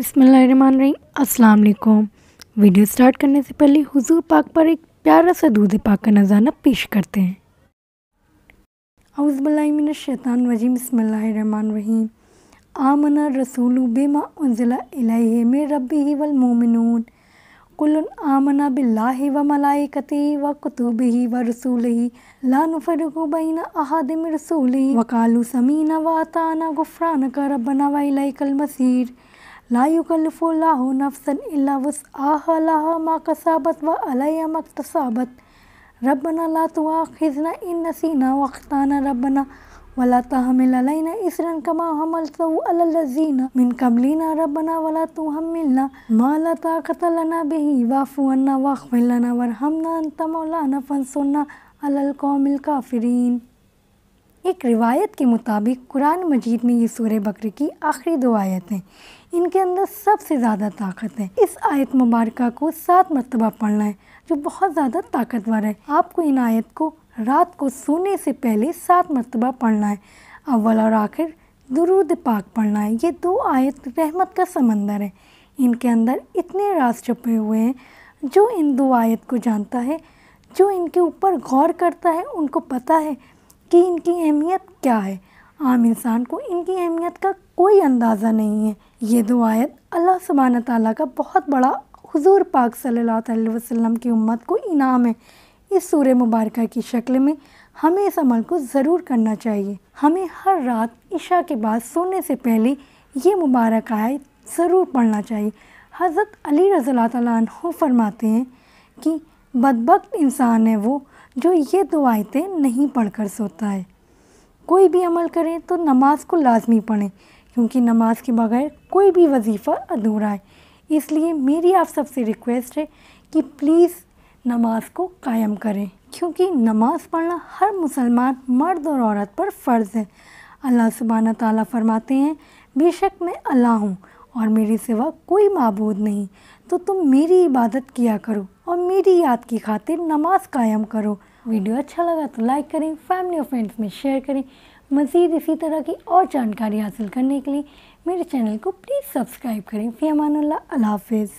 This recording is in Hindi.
बिसमीम अस्सलाम वीडियो स्टार्ट करने से पहले हुजूर पाक पर एक प्यारा सा दूध पाक का नज़ाना पेश करते हैं अवज़बलिन अउज़बलामिनशैतान वजीम बसमीम आमना रसूल बेमा उनजिला मे रब ही वल मोमिनून कुल आमना बिल्ला व कत व कुतुब ही व रसूलिहि ला नुफरिकु बैन अहादि रसूल ही वकालू कालू समीना व अताना गुफ्रानक रब्बना व कल मसीर لا يكلف الله نفسا إلا وسعها لها ما كسبت وعليها ما اكتسبت ربنا لا تؤاخذنا إن نسينا واخطأنا ربنا ولا تحمل علينا إسرا كما حملته على الذين من قبلنا ربنا ولا تحملنا ما لا طاقة لنا به واعف عنا واغفر لنا وارحمنا أنت مولانا فانصرنا على القوم الكافرين एक रिवायत के मुताबिक कुरान मजीद में ये सूर्य बकर की आखिरी दो आयत हैं इनके अंदर सबसे ज़्यादा ताकत है इस आयत मुबारक को सात मरतबा पढ़ना है जो बहुत ज़्यादा ताकतवर है आपको इन आयत को रात को सोने से पहले सात मरतबा पढ़ना है अव्वल और आखिर दुरूद पाक पढ़ना है ये दो आयत रहमत का समंदर है इनके अंदर इतने रास छपे हुए हैं जो इन दो आयत को जानता है जो इनके ऊपर गौर करता है उनको पता है कि इनकी अहमियत क्या है आम इंसान को इनकी अहमियत का कोई अंदाज़ा नहीं है ये दो आयत अल्लाह सुबहान ताली का बहुत बड़ा हुजूर पाक सल्लल्लाहु अलैहि वसल्लम की उम्मत को इनाम है इस सूर मुबारक की शक्ल में हमें इस अमल को ज़रूर करना चाहिए हमें हर रात इशा के बाद सोने से पहले ये मुबारक आयत ज़रूर पढ़ना चाहिए हज़रत अली रज़ी फरमाते हैं कि बदबक इंसान है वो जो ये दो आयतें नहीं पढ़कर सोता है कोई भी अमल करें तो नमाज को लाजमी पढ़ें क्योंकि नमाज के बगैर कोई भी वजीफ़ा अधूरा है इसलिए मेरी आप सबसे रिक्वेस्ट है कि प्लीज़ नमाज को कायम करें क्योंकि नमाज पढ़ना हर मुसलमान मर्द और औरत पर फ़र्ज़ है अल्लाह सुबाना ताला फरमाते हैं बेशक मैं अल्लाह हूँ और मेरे सिवा कोई मबूद नहीं तो तुम मेरी इबादत किया करो मेरी याद की खातिर नमाज कायम करो वीडियो अच्छा लगा तो लाइक करें फैमिली और फ्रेंड्स में शेयर करें मज़ीद इसी तरह की और जानकारी हासिल करने के लिए मेरे चैनल को प्लीज़ सब्सक्राइब करें फ़ी अमान अल्लाह हाफिज़